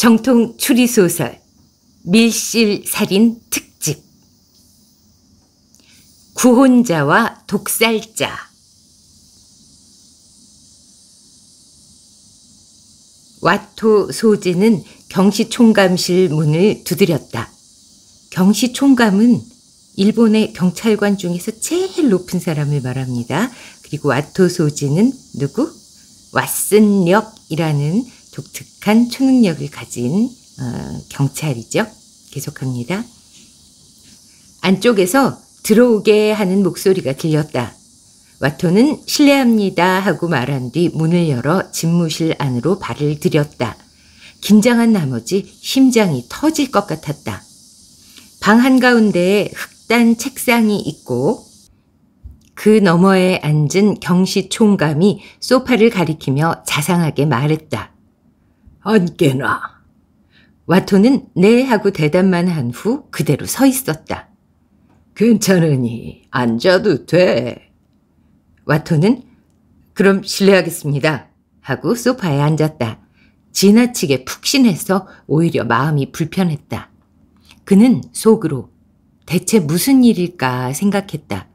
정통 추리소설 밀실살인 특집 구혼자와 독살자 와토 소재는 경시총감실 문을 두드렸다. 경시총감은 일본의 경찰관 중에서 제일 높은 사람을 말합니다. 그리고 와토 소지는 누구? 왓슨역이라는 독특한 초능력을 가진 어, 경찰이죠. 계속합니다. 안쪽에서 들어오게 하는 목소리가 들렸다. 와토는 실례합니다 하고 말한 뒤 문을 열어 집무실 안으로 발을 들였다. 긴장한 나머지 심장이 터질 것 같았다. 방 한가운데에 흑단 책상이 있고 그 너머에 앉은 경시 총감이 소파를 가리키며 자상하게 말했다. 안 깨나. 와토는 네 하고 대답만 한 후 그대로 서 있었다. 괜찮으니 앉아도 돼. 와토는 그럼 실례하겠습니다 하고 소파에 앉았다. 지나치게 푹신해서 오히려 마음이 불편했다. 그는 속으로 대체 무슨 일일까 생각했다.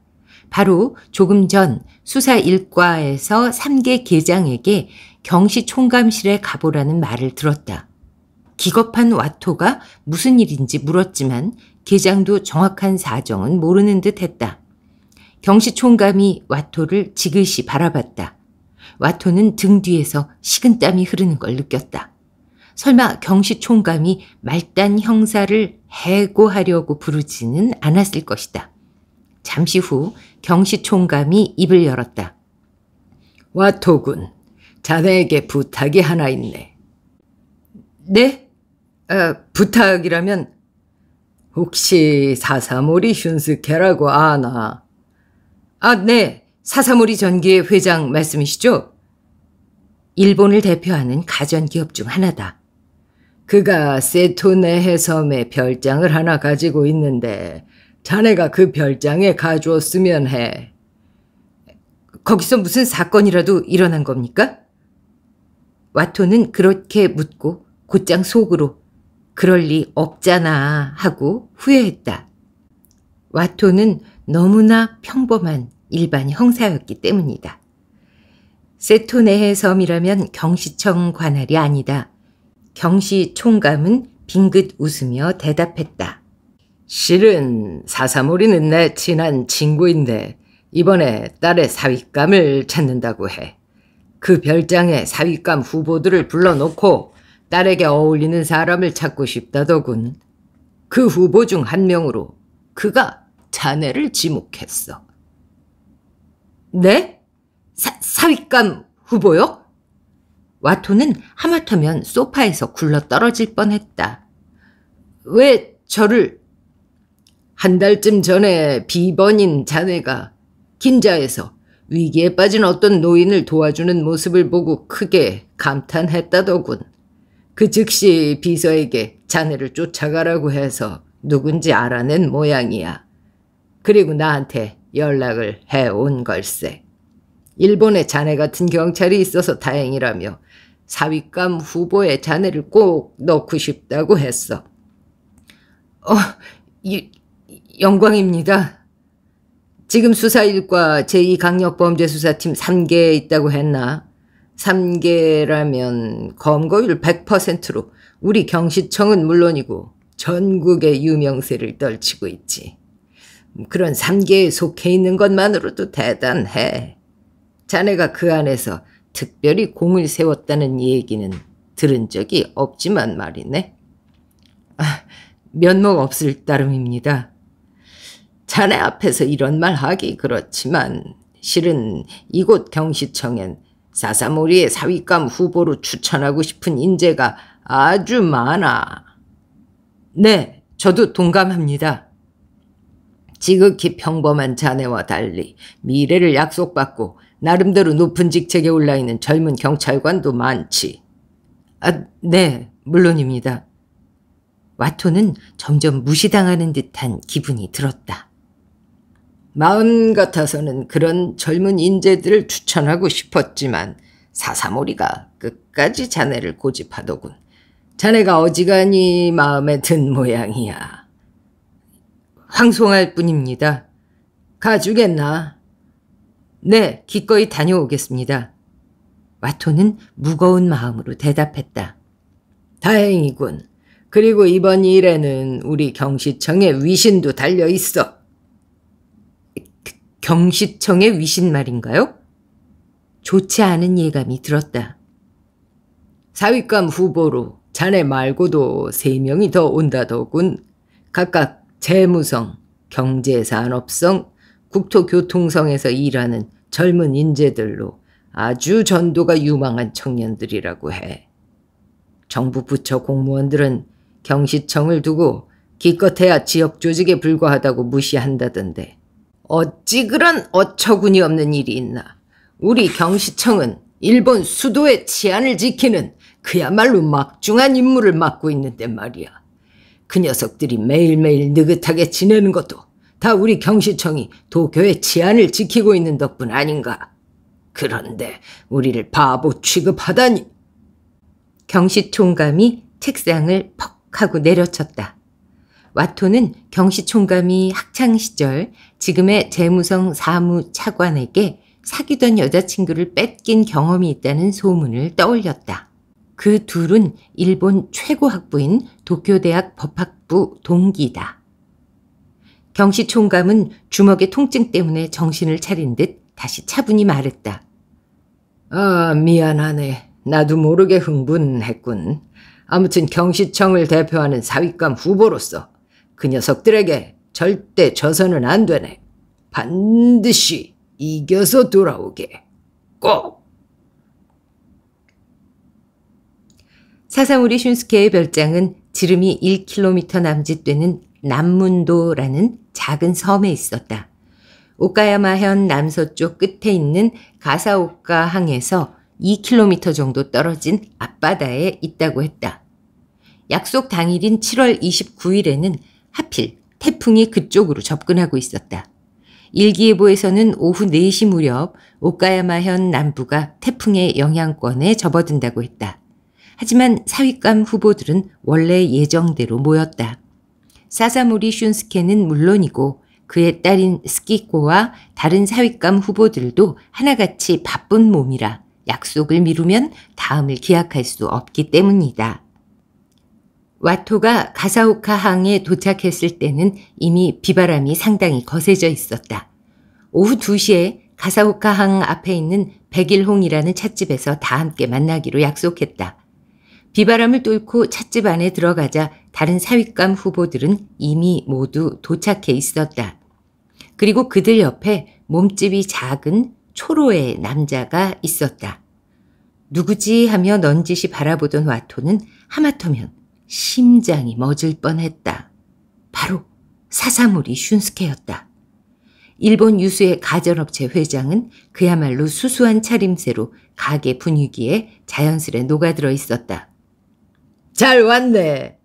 바로 조금 전 수사 일과에서 3개 계장에게 경시 총감실에 가보라는 말을 들었다. 기겁한 와토가 무슨 일인지 물었지만 계장도 정확한 사정은 모르는 듯 했다. 경시 총감이 와토를 지그시 바라봤다. 와토는 등 뒤에서 식은땀이 흐르는 걸 느꼈다. 설마 경시 총감이 말단 형사를 해고하려고 부르지는 않았을 것이다. 잠시 후 경시 총감이 입을 열었다. 와토군, 자네에게 부탁이 하나 있네. 네? 아, 부탁이라면 혹시 사사모리 흉스케라고 아나? 아, 네. 사사모리 전기의 회장 말씀이시죠? 일본을 대표하는 가전기업 중 하나다. 그가 세토네 해섬에 별장을 하나 가지고 있는데 자네가 그 별장에 가주었으면 해. 거기서 무슨 사건이라도 일어난 겁니까? 와토는 그렇게 묻고 곧장 속으로 그럴 리 없잖아 하고 후회했다. 와토는 너무나 평범한 일반 형사였기 때문이다. 세토네해 섬이라면 경시청 관할이 아니다. 경시 총감은 빙긋 웃으며 대답했다. 실은 사사모리는내 친한 친구인데 이번에 딸의 사윗감을 찾는다고 해. 그 별장에 사위감 후보들을 불러놓고 딸에게 어울리는 사람을 찾고 싶다더군. 그 후보 중 한 명으로 그가 자네를 지목했어. 네? 사, 사윗감 후보요? 와토는 하마터면 소파에서 굴러떨어질 뻔했다. 왜 저를 한 달쯤 전에 비번인 자네가 긴자에서 위기에 빠진 어떤 노인을 도와주는 모습을 보고 크게 감탄했다더군. 그 즉시 비서에게 자네를 쫓아가라고 해서 누군지 알아낸 모양이야. 그리고 나한테 연락을 해 온 걸세. 일본에 자네 같은 경찰이 있어서 다행이라며 사위감 후보에 자네를 꼭 넣고 싶다고 했어. 어, 이, 영광입니다. 지금 수사 1과 제2강력범죄수사팀 3개 있다고 했나? 3개라면 검거율 100%로 우리 경시청은 물론이고 전국의 유명세를 떨치고 있지. 그런 3개에 속해 있는 것만으로도 대단해. 자네가 그 안에서 특별히 공을 세웠다는 얘기는 들은 적이 없지만 말이네. 아, 면목 없을 따름입니다. 자네 앞에서 이런 말 하기 그렇지만 실은 이곳 경시청엔 사사모리의 사위감 후보로 추천하고 싶은 인재가 아주 많아. 네, 저도 동감합니다. 지극히 평범한 자네와 달리 미래를 약속받고 나름대로 높은 직책에 올라있는 젊은 경찰관도 많지. 아, 네, 물론입니다. 와토는 점점 무시당하는 듯한 기분이 들었다. 마음 같아서는 그런 젊은 인재들을 추천하고 싶었지만 사사모리가 끝까지 자네를 고집하더군. 자네가 어지간히 마음에 든 모양이야. 황송할 뿐입니다. 가주겠나? 네, 기꺼이 다녀오겠습니다. 와토는 무거운 마음으로 대답했다. 다행이군. 그리고 이번 일에는 우리 경시청의 위신도 달려 있어. 경시청의 위신 말인가요? 좋지 않은 예감이 들었다. 사위감 후보로 자네 말고도 세 명이 더 온다더군. 각각 재무성, 경제산업성, 국토교통성에서 일하는 젊은 인재들로 아주 전도가 유망한 청년들이라고 해. 정부 부처 공무원들은 경시청을 두고 기껏해야 지역 조직에 불과하다고 무시한다던데 어찌 그런 어처구니 없는 일이 있나. 우리 경시청은 일본 수도의 치안을 지키는 그야말로 막중한 임무를 맡고 있는데 말이야. 그 녀석들이 매일매일 느긋하게 지내는 것도 다 우리 경시청이 도쿄의 치안을 지키고 있는 덕분 아닌가. 그런데 우리를 바보 취급하다니. 경시총감이 책상을 퍽 하고 내려쳤다. 와토는 경시총감이 학창시절 지금의 재무성 사무차관에게 사귀던 여자친구를 뺏긴 경험이 있다는 소문을 떠올렸다. 그 둘은 일본 최고 학부인 도쿄대학 법학부 동기다. 경시 총감은 주먹의 통증 때문에 정신을 차린 듯 다시 차분히 말했다. 아, 미안하네. 나도 모르게 흥분했군. 아무튼 경시청을 대표하는 사위감 후보로서 그 녀석들에게 절대 져서는 안 되네. 반드시 이겨서 돌아오게. 꼭! 사사무리 슌스케의 별장은 지름이 1km 남짓되는 남문도라는 작은 섬에 있었다. 오카야마현 남서쪽 끝에 있는 가사오카 항에서 2km 정도 떨어진 앞바다에 있다고 했다. 약속 당일인 7월 29일에는 하필 태풍이 그쪽으로 접근하고 있었다. 일기예보에서는 오후 4시 무렵 오카야마현 남부가 태풍의 영향권에 접어든다고 했다. 하지만 사윗감 후보들은 원래 예정대로 모였다. 사사모리 슌스케는 물론이고 그의 딸인 스키코와 다른 사윗감 후보들도 하나같이 바쁜 몸이라 약속을 미루면 다음을 기약할 수 없기 때문이다. 와토가 가사오카 항에 도착했을 때는 이미 비바람이 상당히 거세져 있었다. 오후 2시에 가사오카 항 앞에 있는 백일홍이라는 찻집에서 다 함께 만나기로 약속했다. 비바람을 뚫고 찻집 안에 들어가자 다른 사윗감 후보들은 이미 모두 도착해 있었다. 그리고 그들 옆에 몸집이 작은 초로의 남자가 있었다. 누구지 하며 넌지시 바라보던 와토는 하마터면 심장이 멎을 뻔했다. 바로 사사무리 슌스케였다. 일본 유수의 가전업체 회장은 그야말로 수수한 차림새로 가게 분위기에 자연스레 녹아들어 있었다. 잘 왔네.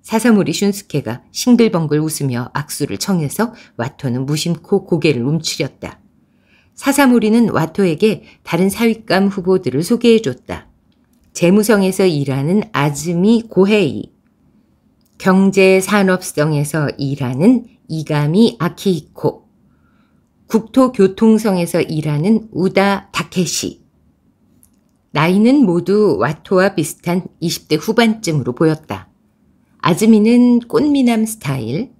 사사무리 슌스케가 싱글벙글 웃으며 악수를 청해서 와토는 무심코 고개를 움츠렸다. 사사무리는 와토에게 다른 사윗감 후보들을 소개해줬다. 재무성에서 일하는 아즈미 고헤이, 경제산업성에서 일하는 이가미 아키히코, 국토교통성에서 일하는 우다 다케시. 나이는 모두 와토와 비슷한 20대 후반쯤으로 보였다. 아즈미는 꽃미남 스타일,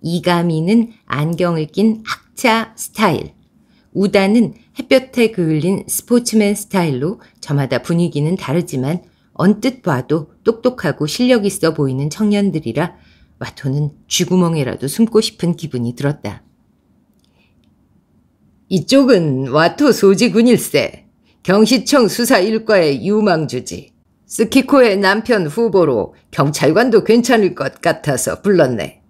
이가미는 안경을 낀 학자 스타일, 우단은 햇볕에 그을린 스포츠맨 스타일로 저마다 분위기는 다르지만 언뜻 봐도 똑똑하고 실력 있어 보이는 청년들이라 와토는 쥐구멍에라도 숨고 싶은 기분이 들었다. 이쪽은 와토 소지군일세. 경시청 수사 일과의 유망주지. 스키코의 남편 후보로 경찰관도 괜찮을 것 같아서 불렀네.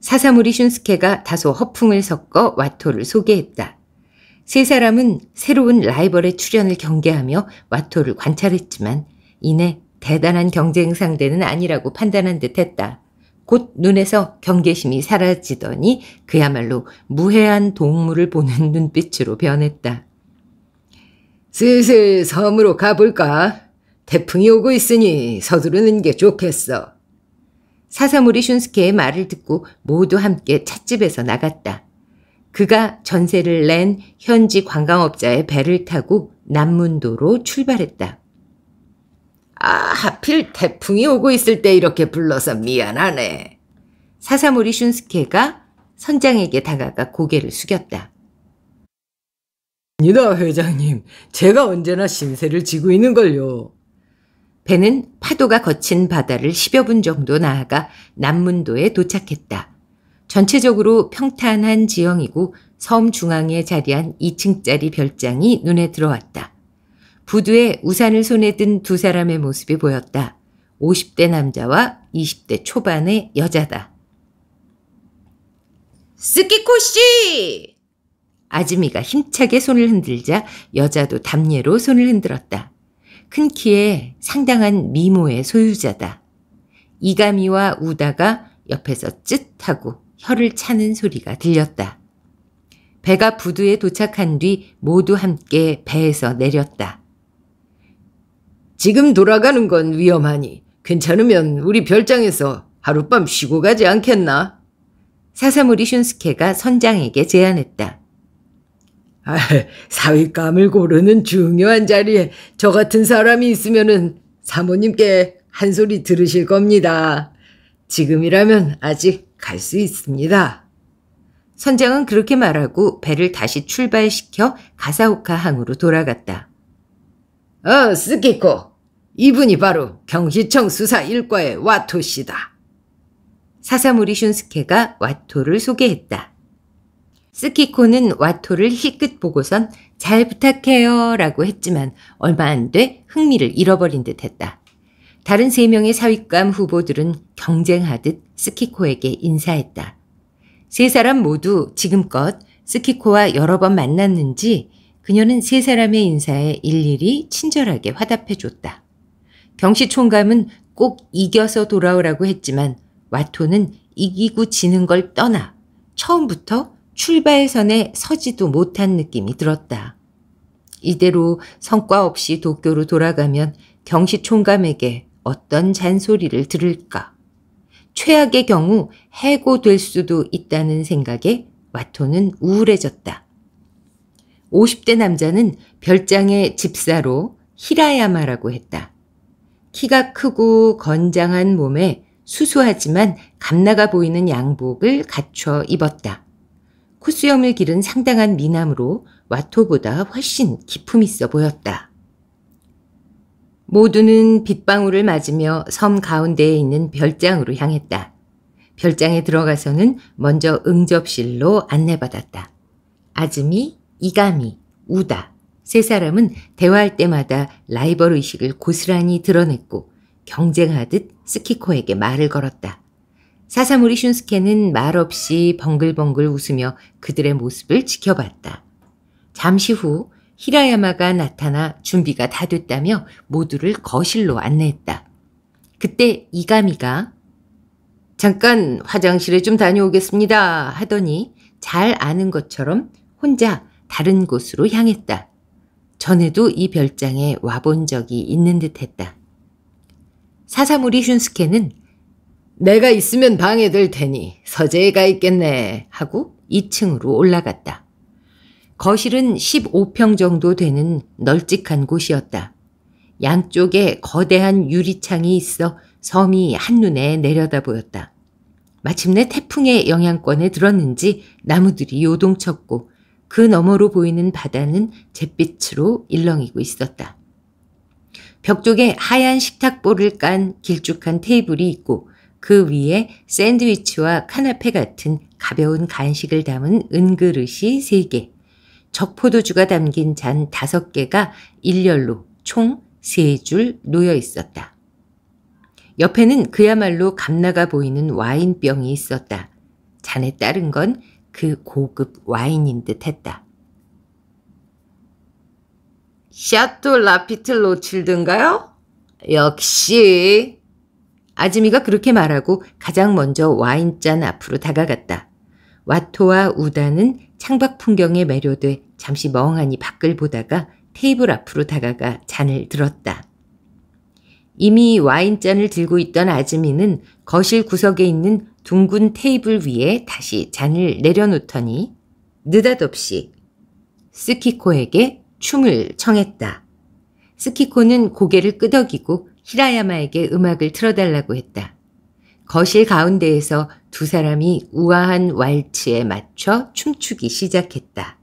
사사무리 슌스케가 다소 허풍을 섞어 와토를 소개했다. 세 사람은 새로운 라이벌의 출연을 경계하며 와토를 관찰했지만 이내 대단한 경쟁 상대는 아니라고 판단한 듯했다. 곧 눈에서 경계심이 사라지더니 그야말로 무해한 동물을 보는 눈빛으로 변했다. 슬슬 섬으로 가볼까? 태풍이 오고 있으니 서두르는 게 좋겠어. 사사무리 슌스케의 말을 듣고 모두 함께 찻집에서 나갔다. 그가 전세를 낸 현지 관광업자의 배를 타고 남문도로 출발했다. 아, 하필 태풍이 오고 있을 때 이렇게 불러서 미안하네. 사사모리 슌스케가 선장에게 다가가 고개를 숙였다. 아니다, 회장님. 제가 언제나 신세를 지고 있는걸요. 배는 파도가 거친 바다를 10여 분 정도 나아가 남문도에 도착했다. 전체적으로 평탄한 지형이고 섬 중앙에 자리한 2층짜리 별장이 눈에 들어왔다. 부두에 우산을 손에 든 두 사람의 모습이 보였다. 50대 남자와 20대 초반의 여자다. 스키코 씨! 아즈미가 힘차게 손을 흔들자 여자도 담례로 손을 흔들었다. 큰 키에 상당한 미모의 소유자다. 이가미와 우다가 옆에서 쯧 하고 혀를 차는 소리가 들렸다. 배가 부두에 도착한 뒤 모두 함께 배에서 내렸다. 지금 돌아가는 건 위험하니 괜찮으면 우리 별장에서 하룻밤 쉬고 가지 않겠나? 사사무리 슌스케가 선장에게 제안했다. 아, 사윗감을 고르는 중요한 자리에 저 같은 사람이 있으면은 사모님께 한 소리 들으실 겁니다. 지금이라면 아직 갈수 있습니다. 선장은 그렇게 말하고 배를 다시 출발시켜 가사오카 항으로 돌아갔다. 어, 스키코. 이분이 바로 경시청 수사 1과의 와토 씨다. 사사무리 슌스케가 와토를 소개했다. 스키코는 와토를 희끗 보고선 잘 부탁해요 라고 했지만 얼마 안 돼 흥미를 잃어버린 듯 했다. 다른 세명의 사윗감 후보들은 경쟁하듯 스키코에게 인사했다. 세 사람 모두 지금껏 스키코와 여러 번 만났는지 그녀는 세 사람의 인사에 일일이 친절하게 화답해줬다. 경시 총감은 꼭 이겨서 돌아오라고 했지만 와토는 이기고 지는 걸 떠나 처음부터 출발선에 서지도 못한 느낌이 들었다. 이대로 성과 없이 도쿄로 돌아가면 경시 총감에게 어떤 잔소리를 들을까. 최악의 경우 해고될 수도 있다는 생각에 와토는 우울해졌다. 50대 남자는 별장의 집사로 히라야마라고 했다. 키가 크고 건장한 몸에 수수하지만 감나가 보이는 양복을 갖춰 입었다. 콧수염을 기른 상당한 미남으로 와토보다 훨씬 기품 있어 보였다. 모두는 빗방울을 맞으며 섬 가운데에 있는 별장으로 향했다. 별장에 들어가서는 먼저 응접실로 안내받았다. 아즈미, 이가미, 우다 세 사람은 대화할 때마다 라이벌 의식을 고스란히 드러냈고 경쟁하듯 스키코에게 말을 걸었다. 사사무리 슌스케는 말없이 벙글벙글 웃으며 그들의 모습을 지켜봤다. 잠시 후 히라야마가 나타나 준비가 다 됐다며 모두를 거실로 안내했다. 그때 이가미가 잠깐 화장실에 좀 다녀오겠습니다 하더니 잘 아는 것처럼 혼자 다른 곳으로 향했다. 전에도 이 별장에 와본 적이 있는 듯했다. 사사무리 슌스케는 내가 있으면 방해될 테니 서재에 가 있겠네 하고 2층으로 올라갔다. 거실은 15평 정도 되는 널찍한 곳이었다. 양쪽에 거대한 유리창이 있어 섬이 한눈에 내려다 보였다. 마침내 태풍의 영향권에 들었는지 나무들이 요동쳤고 그 너머로 보이는 바다는 잿빛으로 일렁이고 있었다. 벽 쪽에 하얀 식탁보를 깐 길쭉한 테이블이 있고 그 위에 샌드위치와 카나페 같은 가벼운 간식을 담은 은그릇이 3개, 적포도주가 담긴 잔 다섯 개가 일렬로 총 세 줄 놓여 있었다. 옆에는 그야말로 감나가 보이는 와인병이 있었다. 잔에 따른 건 그 고급 와인인 듯 했다. 샤또 라피틀 로칠든가요? 역시. 아즈미가 그렇게 말하고 가장 먼저 와인잔 앞으로 다가갔다. 와토와 우다는 창밖 풍경에 매료돼 잠시 멍하니 밖을 보다가 테이블 앞으로 다가가 잔을 들었다. 이미 와인잔을 들고 있던 아즈미는 거실 구석에 있는 둥근 테이블 위에 다시 잔을 내려놓더니 느닷없이 스키코에게 춤을 청했다. 스키코는 고개를 끄덕이고 히라야마에게 음악을 틀어달라고 했다. 거실 가운데에서 두 사람이 우아한 왈츠에 맞춰 춤추기 시작했다.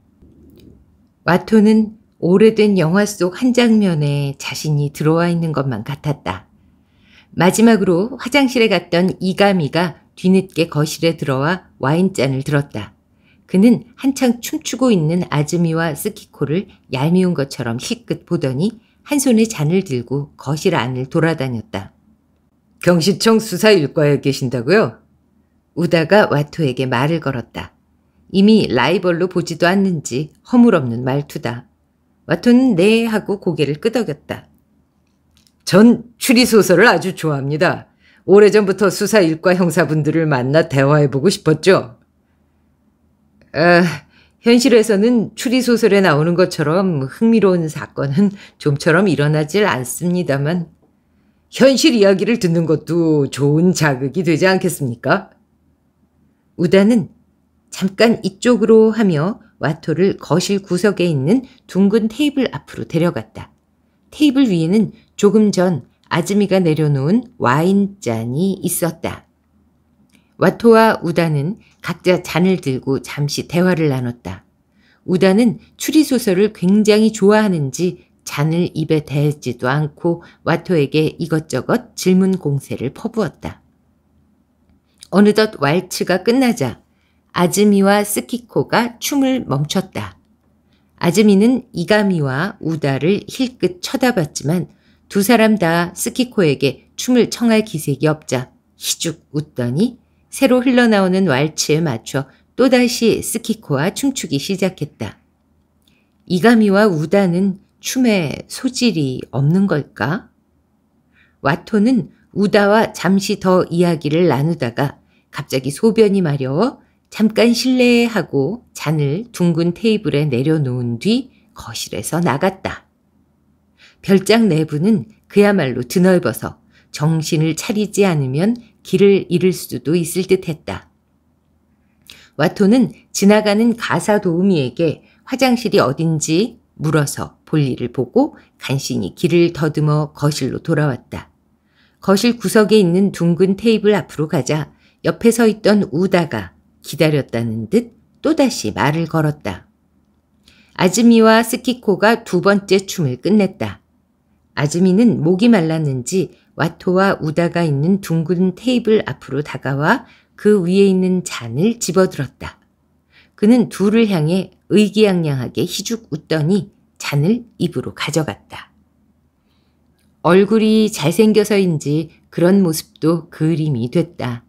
와토는 오래된 영화 속 한 장면에 자신이 들어와 있는 것만 같았다. 마지막으로 화장실에 갔던 이가미가 뒤늦게 거실에 들어와 와인잔을 들었다. 그는 한창 춤추고 있는 아즈미와 스키코를 얄미운 것처럼 희끗 보더니 한 손에 잔을 들고 거실 안을 돌아다녔다. 경시청 수사 일과에 계신다고요? 우다가 와토에게 말을 걸었다. 이미 라이벌로 보지도 않는지 허물없는 말투다. 와톤은 네 하고 고개를 끄덕였다. 전 추리소설을 아주 좋아합니다. 오래전부터 수사 일과 형사분들을 만나 대화해보고 싶었죠. 아, 현실에서는 추리소설에 나오는 것처럼 흥미로운 사건은 좀처럼 일어나질 않습니다만, 현실 이야기를 듣는 것도 좋은 자극이 되지 않겠습니까? 우다는 잠깐 이쪽으로 하며 와토를 거실 구석에 있는 둥근 테이블 앞으로 데려갔다. 테이블 위에는 조금 전 아즈미가 내려놓은 와인잔이 있었다. 와토와 우다는 각자 잔을 들고 잠시 대화를 나눴다. 우다는 추리소설을 굉장히 좋아하는지 잔을 입에 대지도 않고 와토에게 이것저것 질문 공세를 퍼부었다. 어느덧 왈츠가 끝나자 아즈미와 스키코가 춤을 멈췄다. 아즈미는 이가미와 우다를 힐끗 쳐다봤지만 두 사람 다 스키코에게 춤을 청할 기색이 없자 희죽 웃더니 새로 흘러나오는 왈츠에 맞춰 또다시 스키코와 춤추기 시작했다. 이가미와 우다는 춤에 소질이 없는 걸까? 와토는 우다와 잠시 더 이야기를 나누다가 갑자기 소변이 마려워 잠깐 실례하고 잔을 둥근 테이블에 내려놓은 뒤 거실에서 나갔다. 별장 내부는 그야말로 드넓어서 정신을 차리지 않으면 길을 잃을 수도 있을 듯했다. 와토는 지나가는 가사 도우미에게 화장실이 어딘지 물어서 볼일을 보고 간신히 길을 더듬어 거실로 돌아왔다. 거실 구석에 있는 둥근 테이블 앞으로 가자 옆에 서 있던 우다가 기다렸다는 듯 또다시 말을 걸었다. 아즈미와 스키코가 두 번째 춤을 끝냈다. 아즈미는 목이 말랐는지 와토와 우다가 있는 둥근 테이블 앞으로 다가와 그 위에 있는 잔을 집어들었다. 그는 둘을 향해 의기양양하게 희죽 웃더니 잔을 입으로 가져갔다. 얼굴이 잘생겨서인지 그런 모습도 그림이 됐다.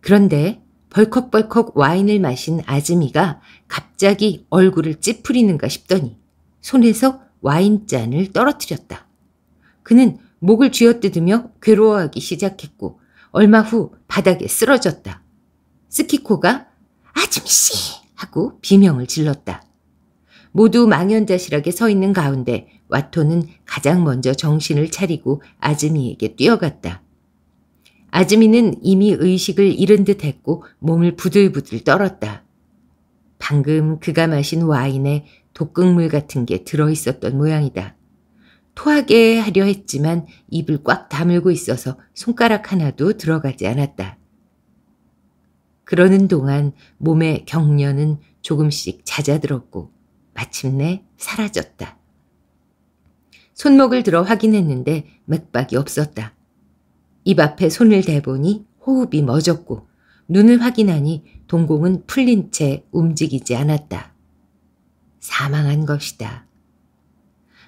그런데 벌컥벌컥 와인을 마신 아즈미가 갑자기 얼굴을 찌푸리는가 싶더니 손에서 와인잔을 떨어뜨렸다. 그는 목을 쥐어뜯으며 괴로워하기 시작했고 얼마 후 바닥에 쓰러졌다. 스키코가 아즈미씨 하고 비명을 질렀다. 모두 망연자실하게 서 있는 가운데 와토는 가장 먼저 정신을 차리고 아즈미에게 뛰어갔다. 아즈미는 이미 의식을 잃은 듯 했고 몸을 부들부들 떨었다. 방금 그가 마신 와인에 독극물 같은 게 들어있었던 모양이다. 토하게 하려 했지만 입을 꽉 다물고 있어서 손가락 하나도 들어가지 않았다. 그러는 동안 몸의 경련은 조금씩 잦아들었고 마침내 사라졌다. 손목을 들어 확인했는데 맥박이 없었다. 입 앞에 손을 대보니 호흡이 멎었고 눈을 확인하니 동공은 풀린 채 움직이지 않았다. 사망한 것이다.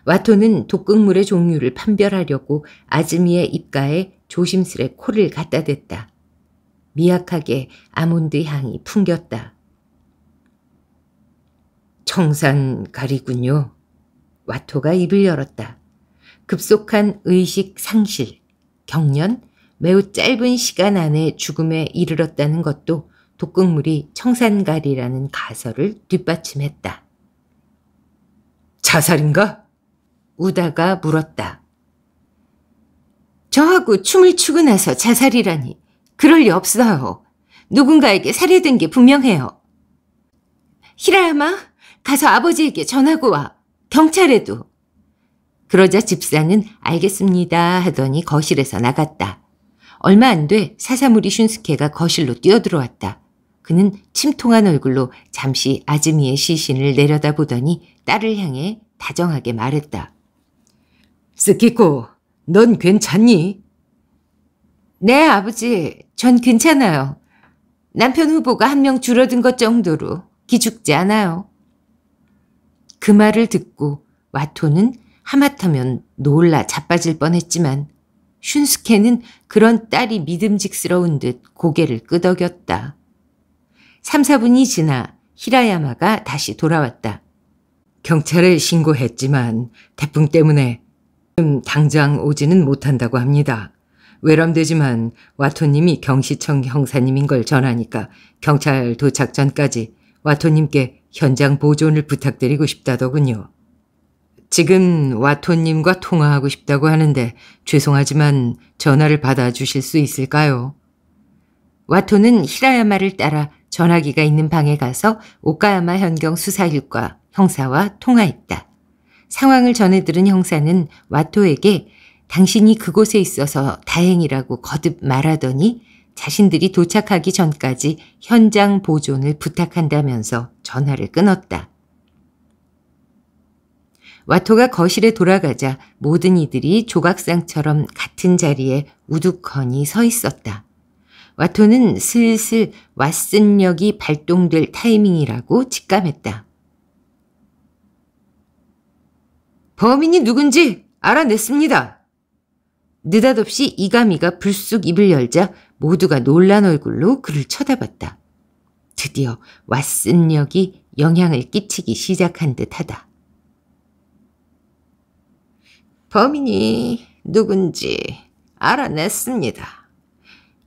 와토는 독극물의 종류를 판별하려고 아즈미의 입가에 조심스레 코를 갖다 댔다. 미약하게 아몬드 향이 풍겼다. 청산 가리군요. 와토가 입을 열었다. 급속한 의식 상실, 경련, 매우 짧은 시간 안에 죽음에 이르렀다는 것도 독극물이 청산갈이라는 가설을 뒷받침했다. 자살인가? 우다가 물었다. 저하고 춤을 추고 나서 자살이라니. 그럴 리 없어요. 누군가에게 살해된 게 분명해요. 히라야마, 가서 아버지에게 전하고 와. 경찰에도. 그러자 집사는 알겠습니다 하더니 거실에서 나갔다. 얼마 안 돼 사사무리 슌스케가 거실로 뛰어들어왔다. 그는 침통한 얼굴로 잠시 아즈미의 시신을 내려다보더니 딸을 향해 다정하게 말했다. 스키코, 넌 괜찮니? 네, 아버지. 전 괜찮아요. 남편 후보가 한 명 줄어든 것 정도로 기죽지 않아요. 그 말을 듣고 와토는 하마터면 놀라 자빠질 뻔했지만 슌스케는 그런 딸이 믿음직스러운 듯 고개를 끄덕였다. 3, 4분이 지나 히라야마가 다시 돌아왔다. 경찰에 신고했지만 태풍 때문에 지금 당장 오지는 못한다고 합니다. 외람되지만 와토님이 경시청 형사님인 걸 전하니까 경찰 도착 전까지 와토님께 현장 보존을 부탁드리고 싶다더군요. 지금 와토님과 통화하고 싶다고 하는데 죄송하지만 전화를 받아주실 수 있을까요? 와토는 히라야마를 따라 전화기가 있는 방에 가서 오카야마 현경 수사일과 형사와 통화했다. 상황을 전해들은 형사는 와토에게 당신이 그곳에 있어서 다행이라고 거듭 말하더니 자신들이 도착하기 전까지 현장 보존을 부탁한다면서 전화를 끊었다. 와토가 거실에 돌아가자 모든 이들이 조각상처럼 같은 자리에 우두커니 서 있었다. 와토는 슬슬 왓슨역이 발동될 타이밍이라고 직감했다. 범인이 누군지 알아냈습니다. 느닷없이 이가미가 불쑥 입을 열자 모두가 놀란 얼굴로 그를 쳐다봤다. 드디어 왓슨역이 영향을 끼치기 시작한 듯하다. 범인이 누군지 알아냈습니다.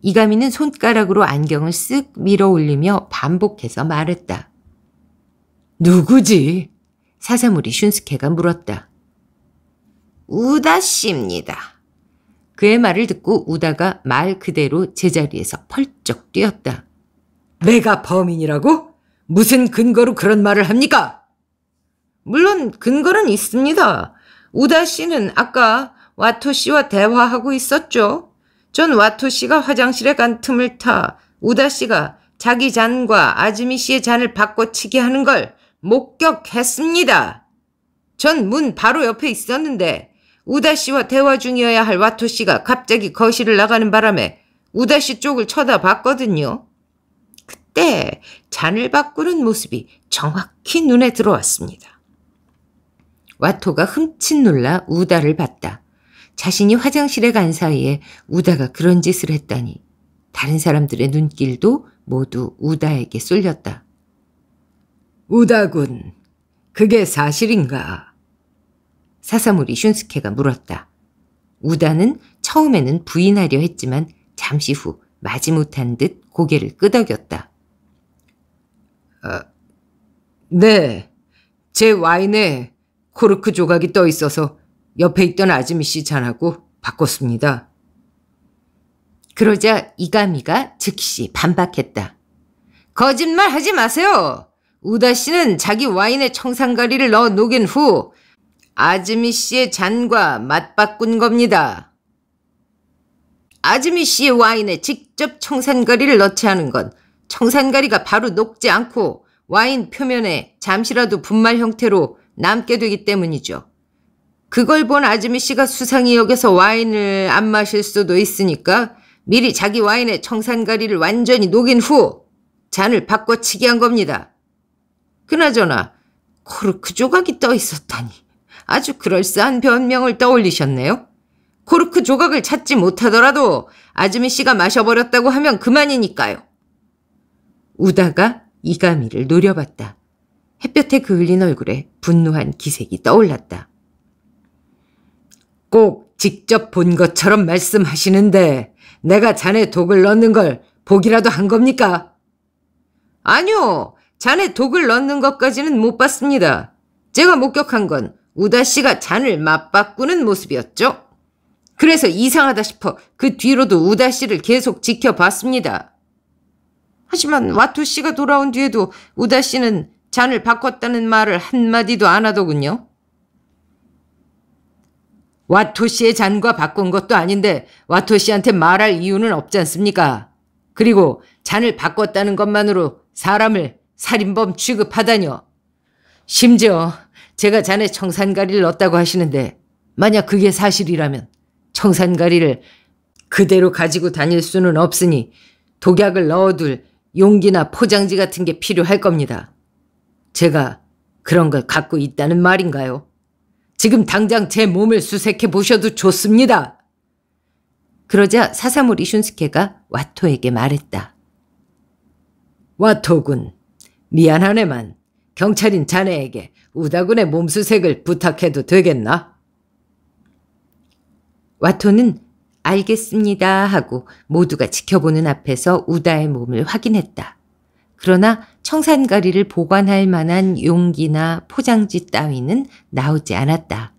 이가미는 손가락으로 안경을 쓱 밀어 올리며 반복해서 말했다. 누구지? 사사무리 슌스케가 물었다. 우다 씨입니다. 그의 말을 듣고 우다가 말 그대로 제자리에서 펄쩍 뛰었다. 내가 범인이라고? 무슨 근거로 그런 말을 합니까? 물론 근거는 있습니다. 우다 씨는 아까 와토 씨와 대화하고 있었죠. 전 와토 씨가 화장실에 간 틈을 타 우다 씨가 자기 잔과 아즈미 씨의 잔을 바꿔치기 하는 걸 목격했습니다. 전 문 바로 옆에 있었는데 우다 씨와 대화 중이어야 할 와토 씨가 갑자기 거실을 나가는 바람에 우다 씨 쪽을 쳐다봤거든요. 그때 잔을 바꾸는 모습이 정확히 눈에 들어왔습니다. 와토가 흠칫 놀라 우다를 봤다. 자신이 화장실에 간 사이에 우다가 그런 짓을 했다니 다른 사람들의 눈길도 모두 우다에게 쏠렸다. 우다군, 그게 사실인가? 사사무리 슌스케가 물었다. 우다는 처음에는 부인하려 했지만 잠시 후 마지못한 듯 고개를 끄덕였다. 어, 네, 제 와인에 코르크 조각이 떠 있어서 옆에 있던 아즈미 씨 잔하고 바꿨습니다. 그러자 이가미가 즉시 반박했다. 거짓말 하지 마세요. 우다 씨는 자기 와인의 청산가리를 넣어 녹인 후 아즈미 씨의 잔과 맞바꾼 겁니다. 아즈미 씨의 와인에 직접 청산가리를 넣지 않은 건 청산가리가 바로 녹지 않고 와인 표면에 잠시라도 분말 형태로 남게 되기 때문이죠. 그걸 본 아즈미 씨가 수상히 여겨서 와인을 안 마실 수도 있으니까 미리 자기 와인의 청산가리를 완전히 녹인 후 잔을 바꿔치기 한 겁니다. 그나저나 코르크 그 조각이 떠 있었다니 아주 그럴싸한 변명을 떠올리셨네요. 코르크 그 조각을 찾지 못하더라도 아즈미 씨가 마셔버렸다고 하면 그만이니까요. 우다가 이가미를 노려봤다. 햇볕에 그을린 얼굴에 분노한 기색이 떠올랐다. 꼭 직접 본 것처럼 말씀하시는데 내가 잔에 독을 넣는 걸 보기라도 한 겁니까? 아니요. 잔에 독을 넣는 것까지는 못 봤습니다. 제가 목격한 건 우다 씨가 잔을 맞바꾸는 모습이었죠. 그래서 이상하다 싶어 그 뒤로도 우다 씨를 계속 지켜봤습니다. 하지만 와투 씨가 돌아온 뒤에도 우다 씨는 잔을 바꿨다는 말을 한마디도 안 하더군요. 와토 씨의 잔과 바꾼 것도 아닌데 와토 씨한테 말할 이유는 없지 않습니까? 그리고 잔을 바꿨다는 것만으로 사람을 살인범 취급하다뇨. 심지어 제가 잔에 청산가리를 넣었다고 하시는데 만약 그게 사실이라면 청산가리를 그대로 가지고 다닐 수는 없으니 독약을 넣어둘 용기나 포장지 같은 게 필요할 겁니다. 제가 그런 걸 갖고 있다는 말인가요? 지금 당장 제 몸을 수색해 보셔도 좋습니다. 그러자 사사모리 슌스케가 와토에게 말했다. 와토군, 미안하네만 경찰인 자네에게 우다군의 몸수색을 부탁해도 되겠나? 와토는 알겠습니다 하고 모두가 지켜보는 앞에서 우다의 몸을 확인했다. 그러나 청산가리를 보관할 만한 용기나 포장지 따위는 나오지 않았다.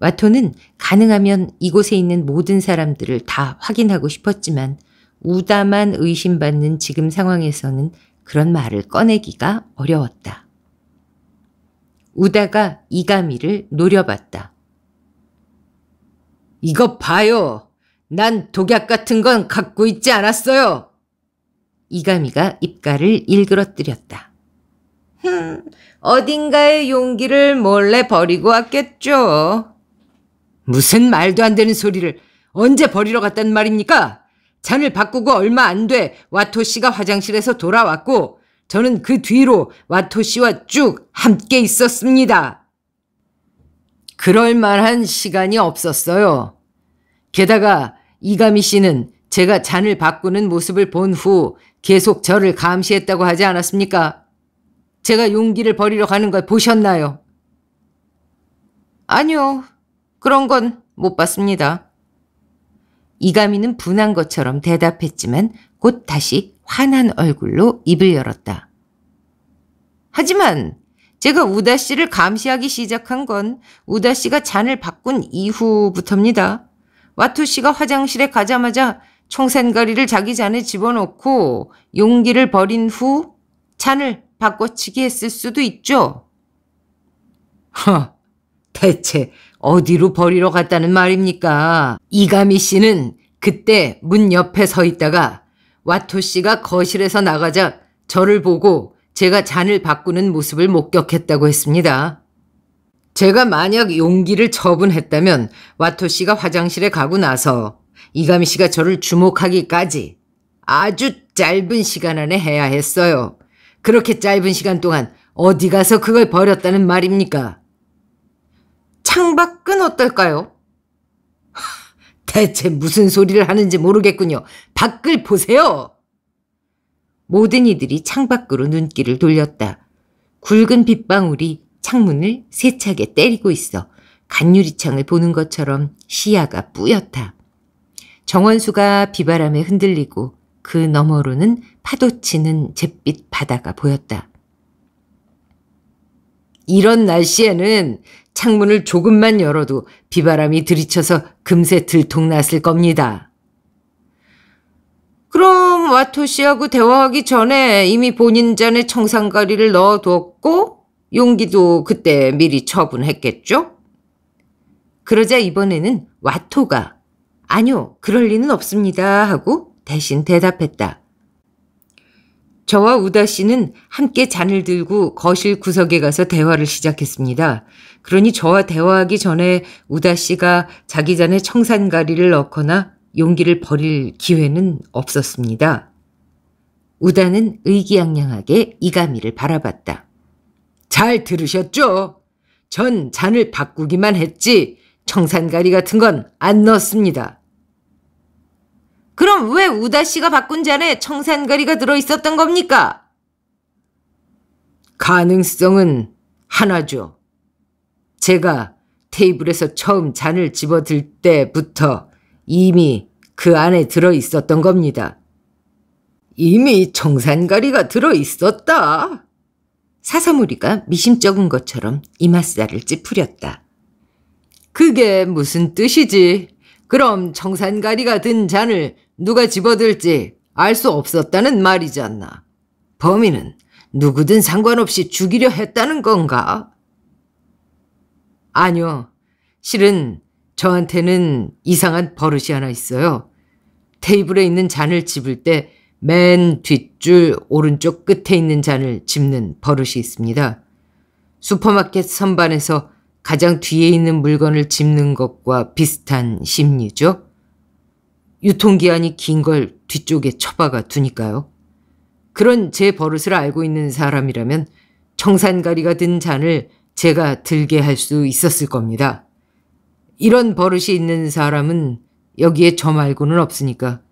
와토는 가능하면 이곳에 있는 모든 사람들을 다 확인하고 싶었지만 우다만 의심받는 지금 상황에서는 그런 말을 꺼내기가 어려웠다. 우다가 이가미를 노려봤다. 이것 봐요. 난 독약 같은 건 갖고 있지 않았어요. 이가미가 입가를 일그러뜨렸다. 흠, 어딘가에 용기를 몰래 버리고 왔겠죠. 무슨 말도 안 되는 소리를 언제 버리러 갔단 말입니까? 잔을 바꾸고 얼마 안 돼 와토 씨가 화장실에서 돌아왔고 저는 그 뒤로 와토 씨와 쭉 함께 있었습니다. 그럴 만한 시간이 없었어요. 게다가 이가미 씨는 제가 잔을 바꾸는 모습을 본후 계속 저를 감시했다고 하지 않았습니까? 제가 용기를 버리러 가는 걸 보셨나요? 아니요. 그런 건 못 봤습니다. 이가미는 분한 것처럼 대답했지만 곧 다시 환한 얼굴로 입을 열었다. 하지만 제가 우다 씨를 감시하기 시작한 건 우다 씨가 잔을 바꾼 이후부터입니다. 와투 씨가 화장실에 가자마자 총산거리를 자기 잔에 집어넣고 용기를 버린 후 잔을 바꿔치기 했을 수도 있죠. 허, 대체 어디로 버리러 갔다는 말입니까? 이가미 씨는 그때 문 옆에 서 있다가 와토 씨가 거실에서 나가자 저를 보고 제가 잔을 바꾸는 모습을 목격했다고 했습니다. 제가 만약 용기를 처분했다면 와토 씨가 화장실에 가고 나서 이감 씨가 저를 주목하기까지 아주 짧은 시간 안에 해야 했어요. 그렇게 짧은 시간 동안 어디 가서 그걸 버렸다는 말입니까? 창밖은 어떨까요? 대체 무슨 소리를 하는지 모르겠군요. 밖을 보세요! 모든 이들이 창밖으로 눈길을 돌렸다. 굵은 빗방울이 창문을 세차게 때리고 있어 간유리창을 보는 것처럼 시야가 뿌옇다. 정원수가 비바람에 흔들리고 그 너머로는 파도치는 잿빛 바다가 보였다. 이런 날씨에는 창문을 조금만 열어도 비바람이 들이쳐서 금세 들통났을 겁니다. 그럼 와토 씨하고 대화하기 전에 이미 본인 잔에 청산가리를 넣어두었고 용기도 그때 미리 처분했겠죠? 그러자 이번에는 와토가 아니요, 그럴 리는 없습니다. 하고 대신 대답했다. 저와 우다 씨는 함께 잔을 들고 거실 구석에 가서 대화를 시작했습니다. 그러니 저와 대화하기 전에 우다 씨가 자기 잔에 청산가리를 넣거나 용기를 버릴 기회는 없었습니다. 우다는 의기양양하게 이가미를 바라봤다. 잘 들으셨죠? 전 잔을 바꾸기만 했지 청산가리 같은 건 안 넣습니다. 그럼 왜 우다 씨가 바꾼 잔에 청산가리가 들어 있었던 겁니까? 가능성은 하나죠. 제가 테이블에서 처음 잔을 집어들 때부터 이미 그 안에 들어 있었던 겁니다. 이미 청산가리가 들어 있었다. 사사무리가 미심쩍은 것처럼 이맛살을 찌푸렸다. 그게 무슨 뜻이지? 그럼 청산가리가 든 잔을 누가 집어들지 알 수 없었다는 말이지 않나. 범인은 누구든 상관없이 죽이려 했다는 건가? 아니요. 실은 저한테는 이상한 버릇이 하나 있어요. 테이블에 있는 잔을 집을 때 맨 뒷줄 오른쪽 끝에 있는 잔을 집는 버릇이 있습니다. 슈퍼마켓 선반에서 가장 뒤에 있는 물건을 짚는 것과 비슷한 심리죠. 유통기한이 긴 걸 뒤쪽에 처박아 두니까요. 그런 제 버릇을 알고 있는 사람이라면 청산가리가 든 잔을 제가 들게 할 수 있었을 겁니다. 이런 버릇이 있는 사람은 여기에 저 말고는 없으니까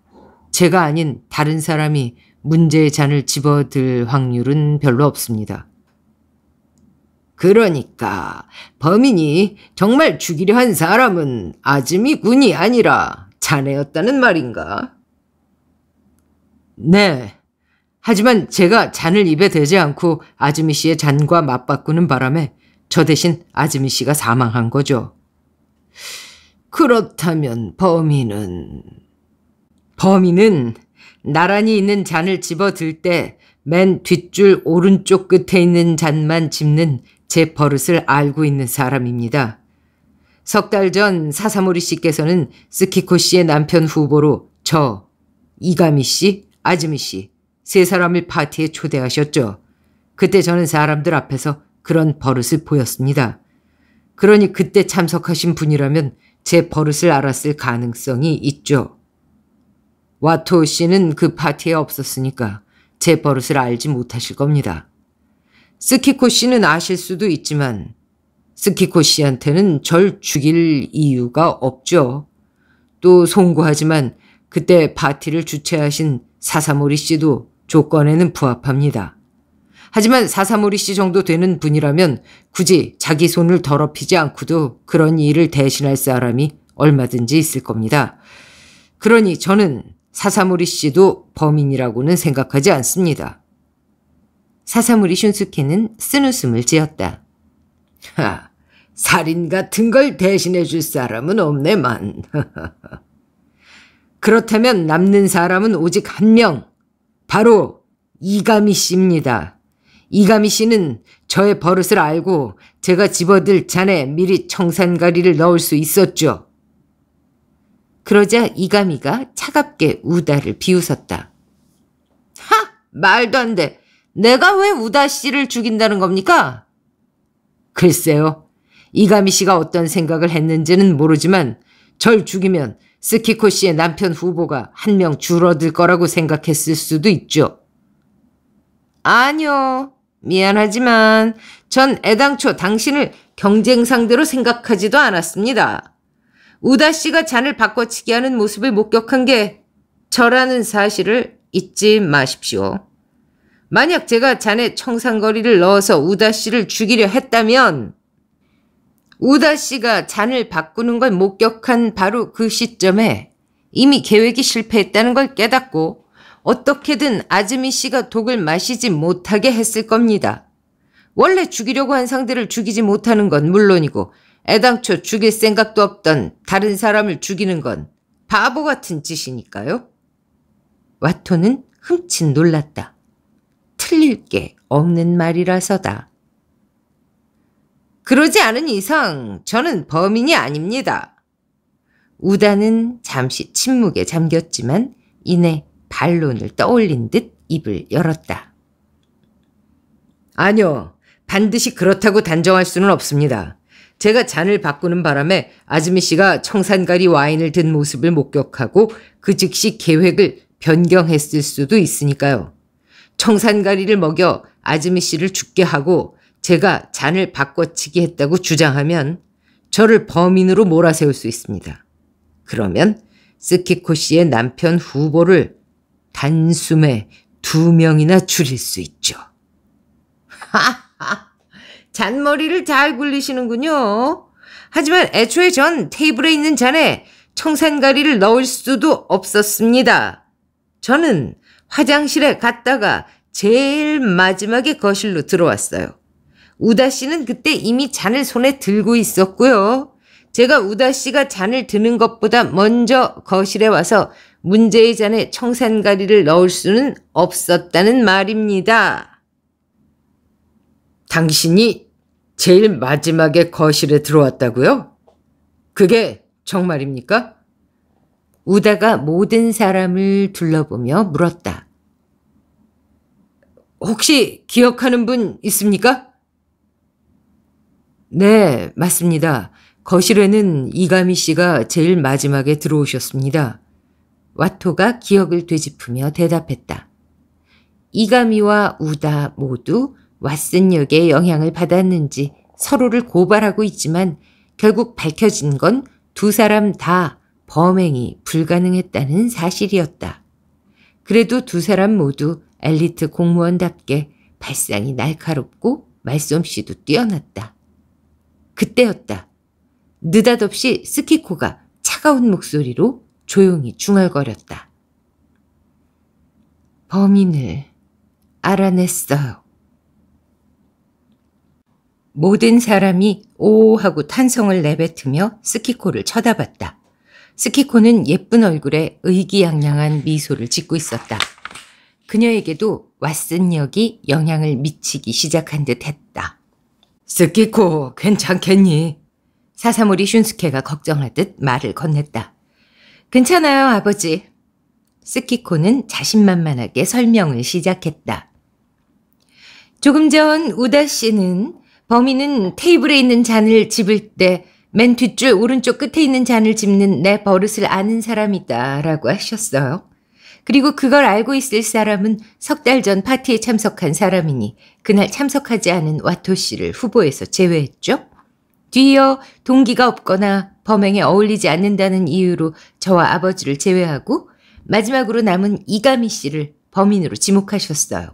제가 아닌 다른 사람이 문제의 잔을 집어들 확률은 별로 없습니다. 그러니까 범인이 정말 죽이려 한 사람은 아즈미 군이 아니라 자네였다는 말인가? 네. 하지만 제가 잔을 입에 대지 않고 아즈미 씨의 잔과 맞바꾸는 바람에 저 대신 아즈미 씨가 사망한 거죠. 그렇다면 범인은... 범인은 나란히 있는 잔을 집어들 때 맨 뒷줄 오른쪽 끝에 있는 잔만 집는 제 버릇을 알고 있는 사람입니다. 석달전 사사모리 씨께서는 스키코 씨의 남편 후보로 저, 이가미 씨, 아즈미 씨 세 사람을 파티에 초대하셨죠. 그때 저는 사람들 앞에서 그런 버릇을 보였습니다. 그러니 그때 참석하신 분이라면 제 버릇을 알았을 가능성이 있죠. 와토 씨는 그 파티에 없었으니까 제 버릇을 알지 못하실 겁니다. 스키코 씨는 아실 수도 있지만 스키코 씨한테는 절 죽일 이유가 없죠. 또 송구하지만 그때 파티를 주최하신 사사모리 씨도 조건에는 부합합니다. 하지만 사사모리 씨 정도 되는 분이라면 굳이 자기 손을 더럽히지 않고도 그런 일을 대신할 사람이 얼마든지 있을 겁니다. 그러니 저는 사사모리 씨도 범인이라고는 생각하지 않습니다. 사사무리 슌스케는 쓴 웃음을 지었다. 하, 살인 같은 걸 대신해 줄 사람은 없네만. 그렇다면 남는 사람은 오직 한 명. 바로 이가미 씨입니다. 이가미 씨는 저의 버릇을 알고 제가 집어들 잔에 미리 청산가리를 넣을 수 있었죠. 그러자 이가미가 차갑게 우다를 비웃었다. 하! 말도 안 돼. 내가 왜 우다 씨를 죽인다는 겁니까? 글쎄요. 이가미 씨가 어떤 생각을 했는지는 모르지만 절 죽이면 스키코 씨의 남편 후보가 한 명 줄어들 거라고 생각했을 수도 있죠. 아니요. 미안하지만 전 애당초 당신을 경쟁 상대로 생각하지도 않았습니다. 우다 씨가 잔을 바꿔치기 하는 모습을 목격한 게 저라는 사실을 잊지 마십시오. 만약 제가 잔에 청산거리를 넣어서 우다 씨를 죽이려 했다면 우다 씨가 잔을 바꾸는 걸 목격한 바로 그 시점에 이미 계획이 실패했다는 걸 깨닫고 어떻게든 아즈미 씨가 독을 마시지 못하게 했을 겁니다. 원래 죽이려고 한 상대를 죽이지 못하는 건 물론이고 애당초 죽일 생각도 없던 다른 사람을 죽이는 건 바보 같은 짓이니까요. 와토는 흠칫 놀랐다. 틀릴 게 없는 말이라서다. 그러지 않은 이상 저는 범인이 아닙니다. 우다는 잠시 침묵에 잠겼지만 이내 반론을 떠올린 듯 입을 열었다. 아니요. 반드시 그렇다고 단정할 수는 없습니다. 제가 잔을 바꾸는 바람에 아즈미 씨가 청산가리 와인을 든 모습을 목격하고 그 즉시 계획을 변경했을 수도 있으니까요. 청산가리를 먹여 아즈미 씨를 죽게 하고 제가 잔을 바꿔치기 했다고 주장하면 저를 범인으로 몰아세울 수 있습니다. 그러면 스키코 씨의 남편 후보를 단숨에 두 명이나 줄일 수 있죠. 하하, 잔머리를 잘 굴리시는군요. 하지만 애초에 전 테이블에 있는 잔에 청산가리를 넣을 수도 없었습니다. 저는 화장실에 갔다가 제일 마지막에 거실로 들어왔어요. 우다 씨는 그때 이미 잔을 손에 들고 있었고요. 제가 우다 씨가 잔을 드는 것보다 먼저 거실에 와서 문제의 잔에 청산가리를 넣을 수는 없었다는 말입니다. 당신이 제일 마지막에 거실에 들어왔다고요? 그게 정말입니까? 우다가 모든 사람을 둘러보며 물었다. 혹시 기억하는 분 있습니까? 네, 맞습니다. 거실에는 이가미 씨가 제일 마지막에 들어오셨습니다. 와토가 기억을 되짚으며 대답했다. 이가미와 우다 모두 왓슨역의 영향을 받았는지 서로를 고발하고 있지만 결국 밝혀진 건 두 사람 다 범행이 불가능했다는 사실이었다. 그래도 두 사람 모두 엘리트 공무원답게 발상이 날카롭고 말솜씨도 뛰어났다. 그때였다. 느닷없이 스키코가 차가운 목소리로 조용히 중얼거렸다. 범인을 알아냈어요. 모든 사람이 오오 하고 탄성을 내뱉으며 스키코를 쳐다봤다. 스키코는 예쁜 얼굴에 의기양양한 미소를 짓고 있었다. 그녀에게도 왓슨 역이 영향을 미치기 시작한 듯 했다. 스키코 괜찮겠니? 사사모리 슌스케가 걱정하듯 말을 건넸다. 괜찮아요 아버지. 스키코는 자신만만하게 설명을 시작했다. 조금 전 우다 씨는 범인은 테이블에 있는 잔을 집을 때 맨 뒷줄 오른쪽 끝에 있는 잔을 집는 내 버릇을 아는 사람이다 라고 하셨어요. 그리고 그걸 알고 있을 사람은 석 달 전 파티에 참석한 사람이니 그날 참석하지 않은 와토 씨를 후보에서 제외했죠. 뒤이어 동기가 없거나 범행에 어울리지 않는다는 이유로 저와 아버지를 제외하고 마지막으로 남은 이가미 씨를 범인으로 지목하셨어요.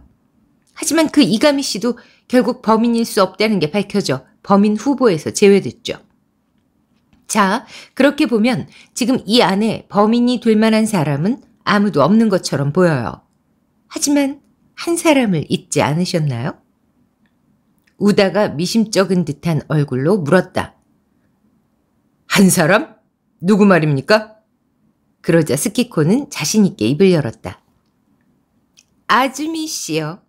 하지만 그 이가미 씨도 결국 범인일 수 없다는 게 밝혀져 범인 후보에서 제외됐죠. 자, 그렇게 보면 지금 이 안에 범인이 될 만한 사람은 아무도 없는 것처럼 보여요. 하지만 한 사람을 잊지 않으셨나요? 우다가 미심쩍은 듯한 얼굴로 물었다. 한 사람? 누구 말입니까? 그러자 스키코는 자신있게 입을 열었다. 아즈미 씨요.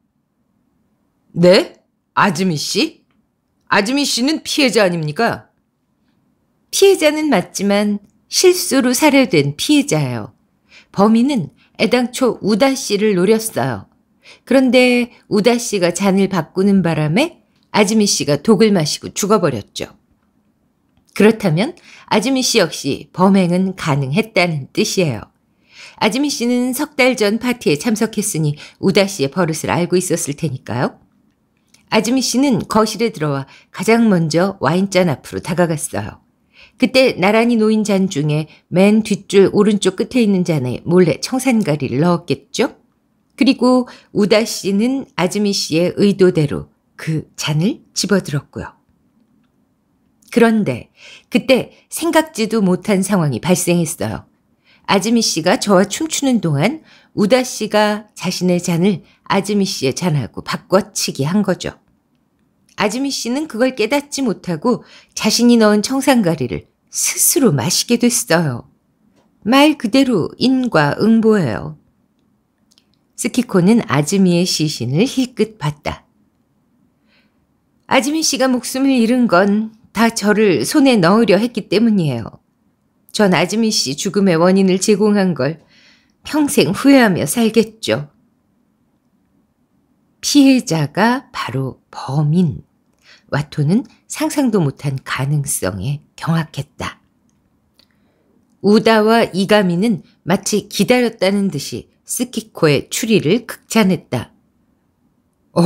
네? 아즈미 씨? 아즈미 씨는 피해자 아닙니까? 피해자는 맞지만 실수로 살해된 피해자예요. 범인은 애당초 우다 씨를 노렸어요. 그런데 우다 씨가 잔을 바꾸는 바람에 아즈미 씨가 독을 마시고 죽어버렸죠. 그렇다면 아즈미씨 역시 범행은 가능했다는 뜻이에요. 아즈미 씨는 석 달 전 파티에 참석했으니 우다 씨의 버릇을 알고 있었을 테니까요. 아즈미 씨는 거실에 들어와 가장 먼저 와인잔 앞으로 다가갔어요. 그때 나란히 놓인 잔 중에 맨 뒷줄 오른쪽 끝에 있는 잔에 몰래 청산가리를 넣었겠죠? 그리고 우다 씨는 아즈미 씨의 의도대로 그 잔을 집어들었고요. 그런데 그때 생각지도 못한 상황이 발생했어요. 아즈미 씨가 저와 춤추는 동안 우다 씨가 자신의 잔을 아즈미 씨의 잔하고 바꿔치기 한 거죠. 아즈미 씨는 그걸 깨닫지 못하고 자신이 넣은 청산가리를 스스로 마시게 됐어요. 말 그대로 인과응보예요. 스키코는 아즈미의 시신을 힐끗 봤다. 아즈미 씨가 목숨을 잃은 건 다 저를 손에 넣으려 했기 때문이에요. 전 아즈미 씨 죽음의 원인을 제공한 걸 평생 후회하며 살겠죠. 피해자가 바로 범인. 와토는 상상도 못한 가능성에 경악했다. 우다와 이가미는 마치 기다렸다는 듯이 스키코의 추리를 극찬했다. 어,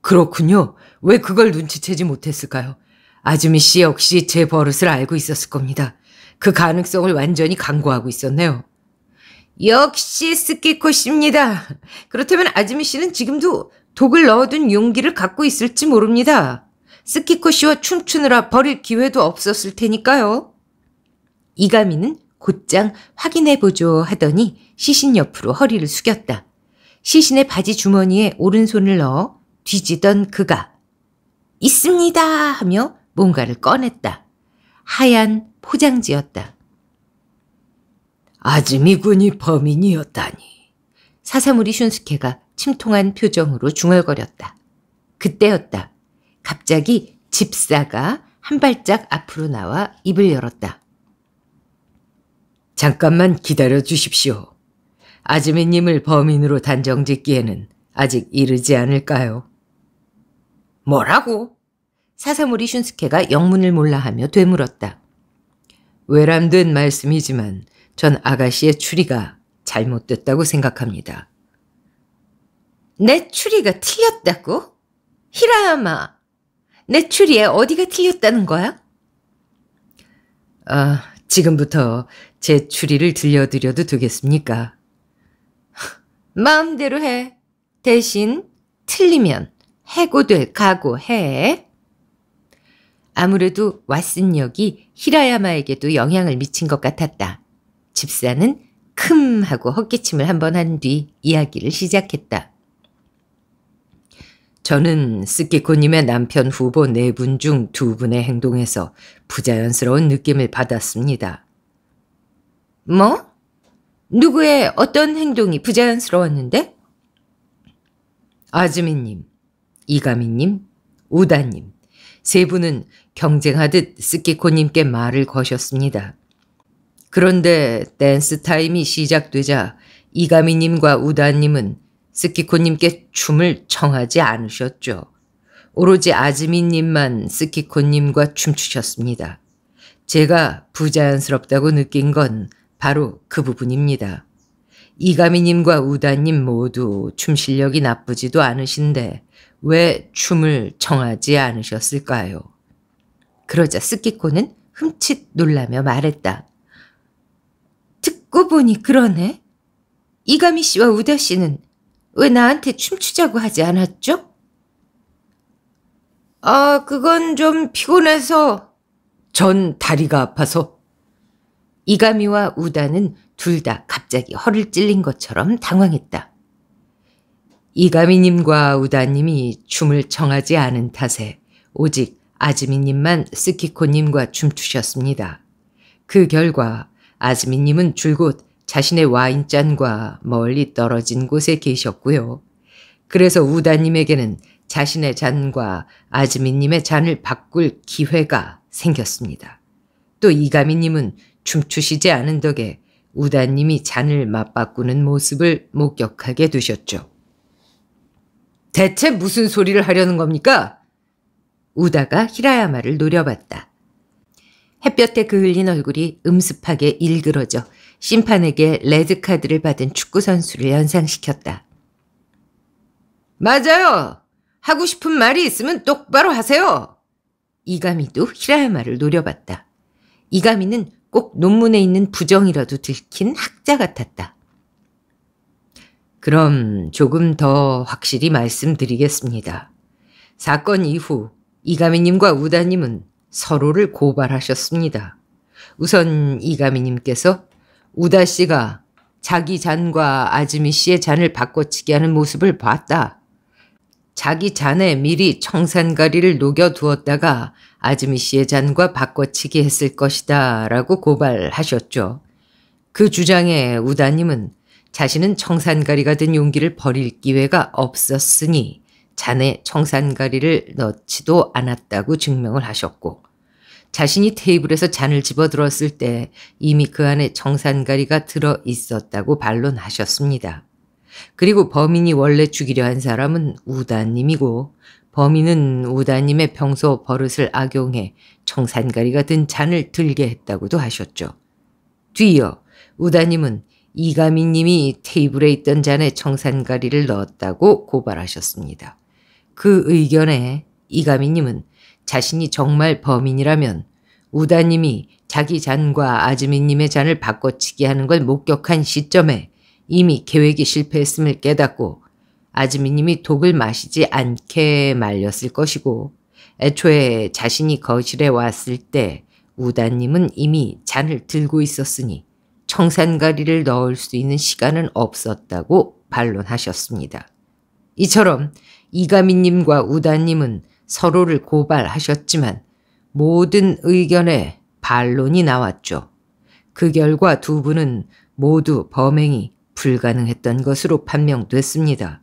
그렇군요. 왜 그걸 눈치채지 못했을까요? 아즈미 씨 역시 제 버릇을 알고 있었을 겁니다. 그 가능성을 완전히 강구하고 있었네요. 역시 스키코시입니다 그렇다면 아즈미 씨는 지금도 독을 넣어둔 용기를 갖고 있을지 모릅니다. 스키코 시와 춤추느라 버릴 기회도 없었을 테니까요. 이가미는 곧장 확인해보죠 하더니 시신 옆으로 허리를 숙였다. 시신의 바지 주머니에 오른손을 넣어 뒤지던 그가 있습니다 하며 뭔가를 꺼냈다. 하얀 포장지였다. 아즈미군이 범인이었다니. 사사무리 슌스케가 침통한 표정으로 중얼거렸다. 그때였다. 갑자기 집사가 한 발짝 앞으로 나와 입을 열었다. 잠깐만 기다려 주십시오. 아즈미님을 범인으로 단정짓기에는 아직 이르지 않을까요? 뭐라고? 사사무리 슌스케가 영문을 몰라하며 되물었다. 외람된 말씀이지만 전 아가씨의 추리가 잘못됐다고 생각합니다. 내 추리가 틀렸다고? 히라야마, 내 추리에 어디가 틀렸다는 거야? 아, 지금부터 제 추리를 들려드려도 되겠습니까? 마음대로 해. 대신 틀리면 해고될 각오해. 아무래도 왓슨 역이 히라야마에게도 영향을 미친 것 같았다. 집사는 큼 하고 헛기침을 한 번 한 뒤 이야기를 시작했다. 저는 스키코님의 남편 후보 네 분 중 두 분의 행동에서 부자연스러운 느낌을 받았습니다. 뭐? 누구의 어떤 행동이 부자연스러웠는데? 아즈미님, 이가미님, 우다님 세 분은 경쟁하듯 스키코님께 말을 거셨습니다. 그런데 댄스 타임이 시작되자 이가미님과 우다님은 스키코님께 춤을 청하지 않으셨죠. 오로지 아즈미님만 스키코님과 춤추셨습니다. 제가 부자연스럽다고 느낀 건 바로 그 부분입니다. 이가미님과 우다님 모두 춤 실력이 나쁘지도 않으신데 왜 춤을 청하지 않으셨을까요? 그러자 스키코는 흠칫 놀라며 말했다. 듣고 보니 그러네. 이가미 씨와 우다 씨는 왜 나한테 춤추자고 하지 않았죠? 아, 그건 좀 피곤해서. 전 다리가 아파서. 이가미와 우다는 둘 다 갑자기 허를 찔린 것처럼 당황했다. 이가미님과 우다님이 춤을 청하지 않은 탓에 오직 아지미님만 스키코님과 춤추셨습니다. 그 결과 아즈미님은 줄곧 자신의 와인잔과 멀리 떨어진 곳에 계셨고요. 그래서 우다님에게는 자신의 잔과 아즈미님의 잔을 바꿀 기회가 생겼습니다. 또 이가미님은 춤추시지 않은 덕에 우다님이 잔을 맞바꾸는 모습을 목격하게 되셨죠. 대체 무슨 소리를 하려는 겁니까? 우다가 히라야마를 노려봤다. 햇볕에 그을린 얼굴이 음습하게 일그러져 심판에게 레드카드를 받은 축구선수를 연상시켰다. 맞아요! 하고 싶은 말이 있으면 똑바로 하세요! 이가미도 히라야마를 노려봤다. 이가미는 꼭 논문에 있는 부정이라도 들킨 학자 같았다. 그럼 조금 더 확실히 말씀드리겠습니다. 사건 이후 이가미님과 우다님은 서로를 고발하셨습니다. 우선 이가미님께서 우다 씨가 자기 잔과 아즈미 씨의 잔을 바꿔치기 하는 모습을 봤다. 자기 잔에 미리 청산가리를 녹여두었다가 아즈미 씨의 잔과 바꿔치기 했을 것이다 라고 고발하셨죠. 그 주장에 우다님은 자신은 청산가리가 된 용기를 버릴 기회가 없었으니 잔에 청산가리를 넣지도 않았다고 증명을 하셨고 자신이 테이블에서 잔을 집어 들었을 때 이미 그 안에 정산가리가 들어 있었다고 반론하셨습니다. 그리고 범인이 원래 죽이려 한 사람은 우다님이고 범인은 우다님의 평소 버릇을 악용해 정산가리가 든 잔을 들게 했다고도 하셨죠. 뒤이어 우다님은 이가민님이 테이블에 있던 잔에 정산가리를 넣었다고 고발하셨습니다. 그 의견에 이가민님은 자신이 정말 범인이라면 우다님이 자기 잔과 아즈미님의 잔을 바꿔치기 하는 걸 목격한 시점에 이미 계획이 실패했음을 깨닫고 아즈미님이 독을 마시지 않게 말렸을 것이고 애초에 자신이 거실에 왔을 때 우다님은 이미 잔을 들고 있었으니 청산가리를 넣을 수 있는 시간은 없었다고 반론하셨습니다. 이처럼 이가미님과 우다님은 서로를 고발하셨지만 모든 의견에 반론이 나왔죠. 그 결과 두 분은 모두 범행이 불가능했던 것으로 판명됐습니다.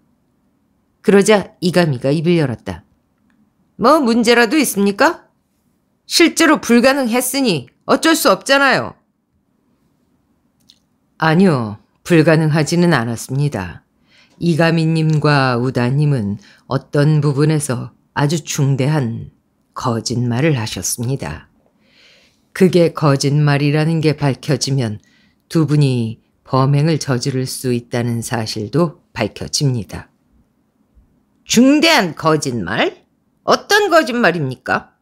그러자 이가미가 입을 열었다. 뭐 문제라도 있습니까? 실제로 불가능했으니 어쩔 수 없잖아요. 아니요, 불가능하지는 않았습니다. 이가미님과 우다님은 어떤 부분에서 아주 중대한 거짓말을 하셨습니다. 그게 거짓말이라는 게 밝혀지면 두 분이 범행을 저지를 수 있다는 사실도 밝혀집니다. 중대한 거짓말? 어떤 거짓말입니까?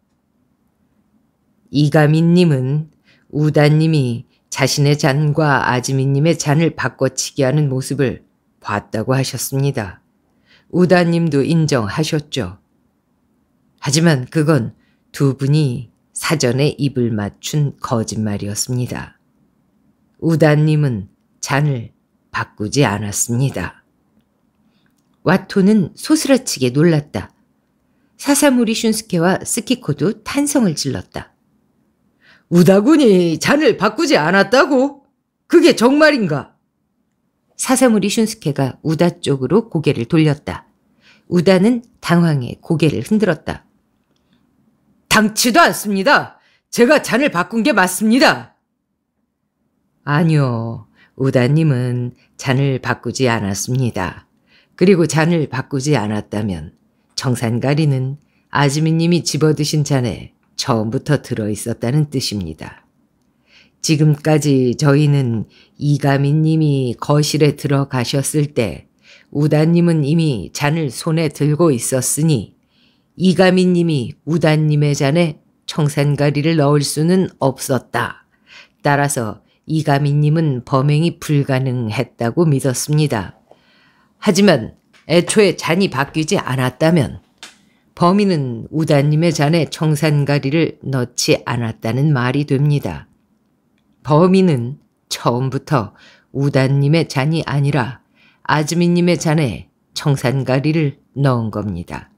이가민님은 우다님이 자신의 잔과 아지민님의 잔을 바꿔치기 하는 모습을 봤다고 하셨습니다. 우다님도 인정하셨죠. 하지만 그건 두 분이 사전에 입을 맞춘 거짓말이었습니다. 우다님은 잔을 바꾸지 않았습니다. 와토는 소스라치게 놀랐다. 사사무리 슌스케와 스키코도 탄성을 질렀다. 우다군이 잔을 바꾸지 않았다고? 그게 정말인가? 사사무리 슌스케가 우다 쪽으로 고개를 돌렸다. 우다는 당황해 고개를 흔들었다. 당치도 않습니다. 제가 잔을 바꾼 게 맞습니다. 아니요. 우다님은 잔을 바꾸지 않았습니다. 그리고 잔을 바꾸지 않았다면 청산가리는 아지미님이 집어드신 잔에 처음부터 들어있었다는 뜻입니다. 지금까지 저희는 이가민님이 거실에 들어가셨을 때 우다님은 이미 잔을 손에 들고 있었으니 이가민님이 우단님의 잔에 청산가리를 넣을 수는 없었다. 따라서 이가민님은 범행이 불가능했다고 믿었습니다. 하지만 애초에 잔이 바뀌지 않았다면 범인은 우단님의 잔에 청산가리를 넣지 않았다는 말이 됩니다. 범인은 처음부터 우단님의 잔이 아니라 아즈미님의 잔에 청산가리를 넣은 겁니다.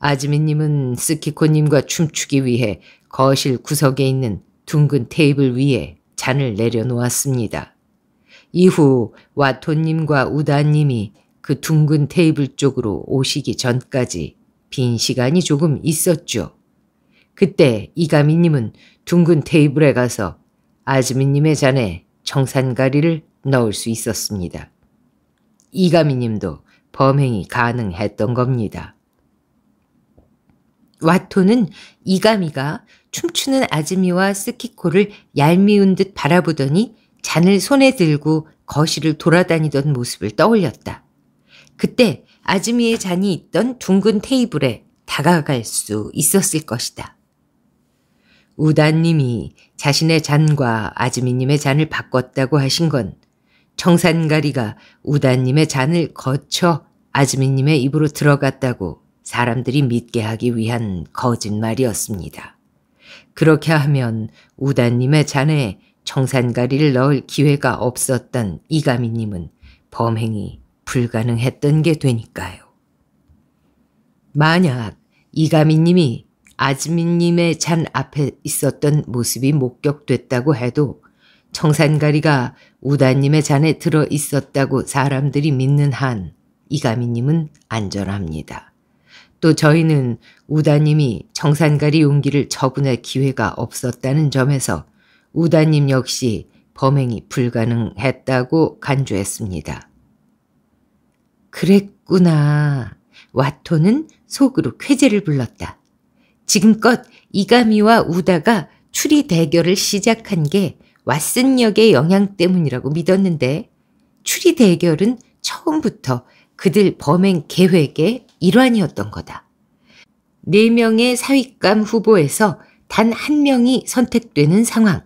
아즈미님은 스키코님과 춤추기 위해 거실 구석에 있는 둥근 테이블 위에 잔을 내려놓았습니다. 이후 와토님과 우다님이 그 둥근 테이블 쪽으로 오시기 전까지 빈 시간이 조금 있었죠. 그때 이가미님은 둥근 테이블에 가서 아즈미님의 잔에 청산가리를 넣을 수 있었습니다. 이가미님도 범행이 가능했던 겁니다. 와토는 이가미가 춤추는 아즈미와 스키코를 얄미운 듯 바라보더니 잔을 손에 들고 거실을 돌아다니던 모습을 떠올렸다. 그때 아즈미의 잔이 있던 둥근 테이블에 다가갈 수 있었을 것이다. 우단님이 자신의 잔과 아즈미님의 잔을 바꿨다고 하신 건 정산가리가 우단님의 잔을 거쳐 아즈미님의 입으로 들어갔다고 사람들이 믿게 하기 위한 거짓말이었습니다. 그렇게 하면 우다님의 자에 청산가리를 넣을 기회가 없었던 이가미님은 범행이 불가능했던 게 되니까요. 만약 이가미님이 아즈미님의 잔 앞에 있었던 모습이 목격됐다고 해도 청산가리가 우다님의 잔에 들어 있었다고 사람들이 믿는 한 이가미님은 안전합니다. 또 저희는 우다님이 정산가리 용기를 처분할 기회가 없었다는 점에서 우다님 역시 범행이 불가능했다고 간주했습니다. 그랬구나. 와토는 속으로 쾌재를 불렀다. 지금껏 이가미와 우다가 추리 대결을 시작한 게 왓슨역의 영향 때문이라고 믿었는데 추리 대결은 처음부터 그들 범행 계획에 일환이었던 거다. 4명의 사윗감 후보에서 단 한 명이 선택되는 상황.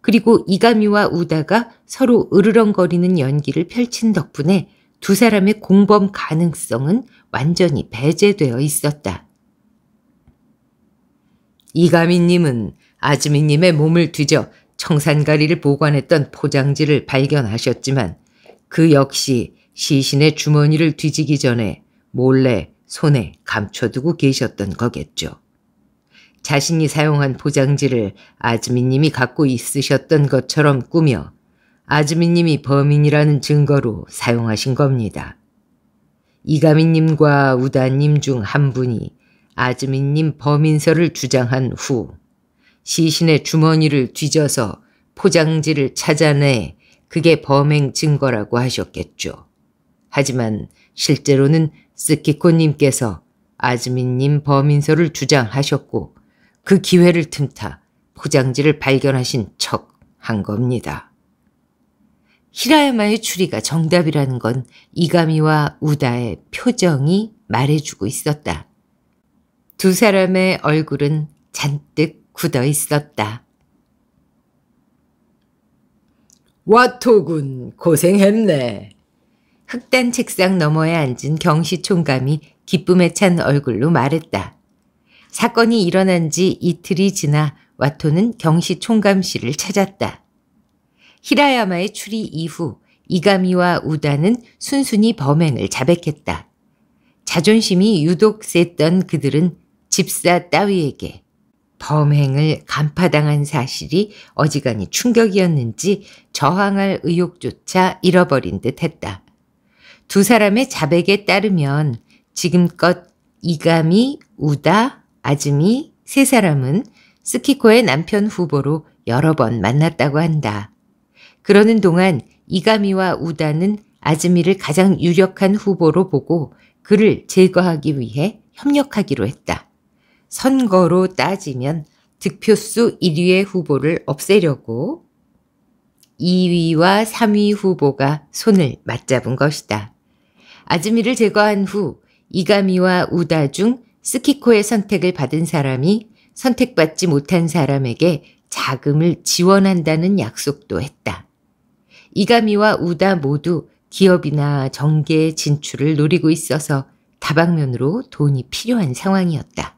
그리고 이가미와 우다가 서로 으르렁거리는 연기를 펼친 덕분에 두 사람의 공범 가능성은 완전히 배제되어 있었다. 이가미님은 아즈미님의 몸을 뒤져 청산가리를 보관했던 포장지를 발견하셨지만 그 역시 시신의 주머니를 뒤지기 전에 몰래 손에 감춰두고 계셨던 거겠죠. 자신이 사용한 포장지를 아즈미님이 갖고 있으셨던 것처럼 꾸며 아즈미님이 범인이라는 증거로 사용하신 겁니다. 이가미님과 우다님 중 한 분이 아즈미님 범인설을 주장한 후 시신의 주머니를 뒤져서 포장지를 찾아내 그게 범행 증거라고 하셨겠죠. 하지만 실제로는 스키코님께서 아즈민님 범인소를 주장하셨고 그 기회를 틈타 포장지를 발견하신 척 한 겁니다. 히라야마의 추리가 정답이라는 건 이가미와 우다의 표정이 말해주고 있었다. 두 사람의 얼굴은 잔뜩 굳어 있었다. 와토군 고생했네. 흑단 책상 너머에 앉은 경시 총감이 기쁨에 찬 얼굴로 말했다. 사건이 일어난 지 이틀이 지나 와토는 경시 총감 씨를 찾았다. 히라야마의 추리 이후 이가미와 우다는 순순히 범행을 자백했다. 자존심이 유독 셌던 그들은 집사 따위에게 범행을 간파당한 사실이 어지간히 충격이었는지 저항할 의욕조차 잃어버린 듯 했다. 두 사람의 자백에 따르면 지금껏 이감이, 우다, 아즈미 세 사람은 스키코의 남편 후보로 여러 번 만났다고 한다. 그러는 동안 이가미와 우다는 아즈미를 가장 유력한 후보로 보고 그를 제거하기 위해 협력하기로 했다. 선거로 따지면 득표수 1위의 후보를 없애려고 2위와 3위 후보가 손을 맞잡은 것이다. 아즈미를 제거한 후 이가미와 우다 중 스키코의 선택을 받은 사람이 선택받지 못한 사람에게 자금을 지원한다는 약속도 했다. 이가미와 우다 모두 기업이나 정계 진출을 노리고 있어서 다방면으로 돈이 필요한 상황이었다.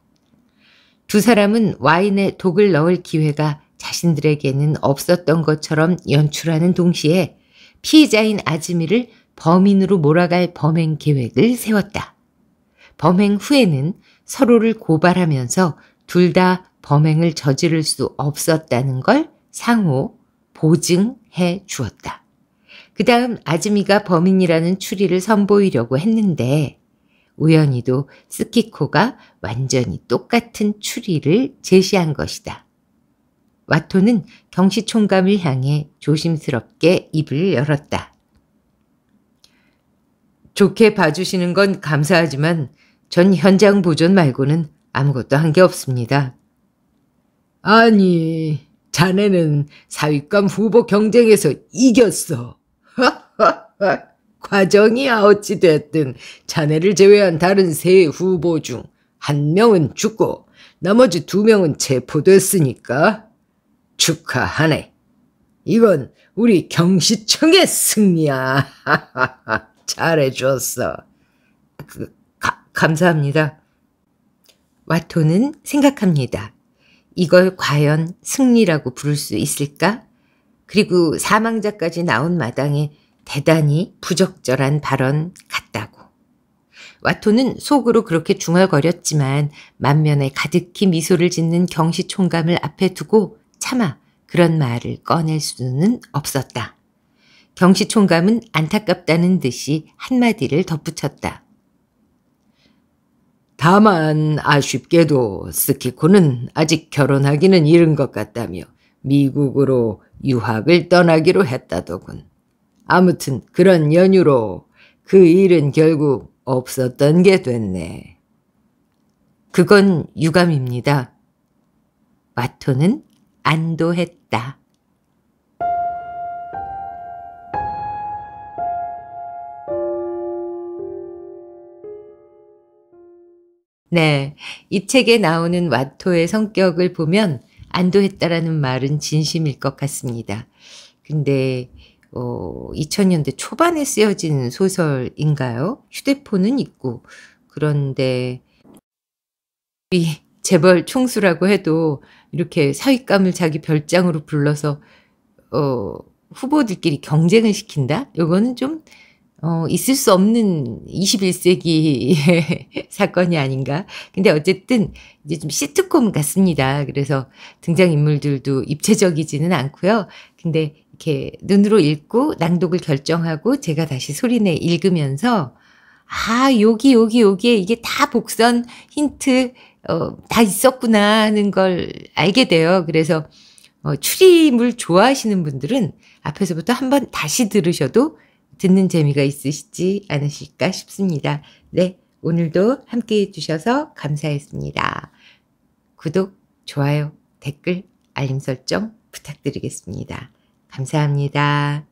두 사람은 와인에 독을 넣을 기회가 자신들에게는 없었던 것처럼 연출하는 동시에 피해자인 아즈미를 범인으로 몰아갈 범행 계획을 세웠다. 범행 후에는 서로를 고발하면서 둘 다 범행을 저지를 수 없었다는 걸 상호 보증해 주었다. 그 다음 아즈미가 범인이라는 추리를 선보이려고 했는데 우연히도 스키코가 완전히 똑같은 추리를 제시한 것이다. 와토는 경시총감을 향해 조심스럽게 입을 열었다. 좋게 봐주시는 건 감사하지만 전 현장 보존 말고는 아무것도 한 게 없습니다. 아니, 자네는 사윗감 후보 경쟁에서 이겼어. 과정이야 어찌됐든 자네를 제외한 다른 세 후보 중 한 명은 죽고 나머지 두 명은 체포됐으니까 축하하네. 이건 우리 경시청의 승리야. 하하하. 잘해줬어. 그, 가, 감사합니다. 와토는 생각합니다. 이걸 과연 승리라고 부를 수 있을까? 그리고 사망자까지 나온 마당에 대단히 부적절한 발언 같다고. 와토는 속으로 그렇게 중얼거렸지만 만면에 가득히 미소를 짓는 경시 총감을 앞에 두고 차마 그런 말을 꺼낼 수는 없었다. 경시 총감은 안타깝다는 듯이 한마디를 덧붙였다. 다만 아쉽게도 스키코는 아직 결혼하기는 이른 것 같다며 미국으로 유학을 떠나기로 했다더군. 아무튼 그런 연유로 그 일은 결국 없었던 게 됐네. 그건 유감입니다. 마토는 안도했다. 네. 이 책에 나오는 와토의 성격을 보면 안도했다라는 말은 진심일 것 같습니다. 근데 어, 2000년대 초반에 쓰여진 소설인가요? 휴대폰은 있고 그런데 이 재벌 총수라고 해도 이렇게 사윗감을 자기 별장으로 불러서 어, 후보들끼리 경쟁을 시킨다? 요거는 좀 어, 있을 수 없는 21세기의 사건이 아닌가. 근데 어쨌든 이제 좀 시트콤 같습니다. 그래서 등장인물들도 입체적이지는 않고요. 근데 이렇게 눈으로 읽고 낭독을 결정하고 제가 다시 소리내 읽으면서 아, 여기, 여기, 여기에 이게 다 복선, 힌트, 어, 다 있었구나 하는 걸 알게 돼요. 그래서 어, 추리물 좋아하시는 분들은 앞에서부터 한번 다시 들으셔도 듣는 재미가 있으시지 않으실까 싶습니다. 네, 오늘도 함께 해주셔서 감사했습니다. 구독, 좋아요, 댓글, 알림 설정 부탁드리겠습니다. 감사합니다.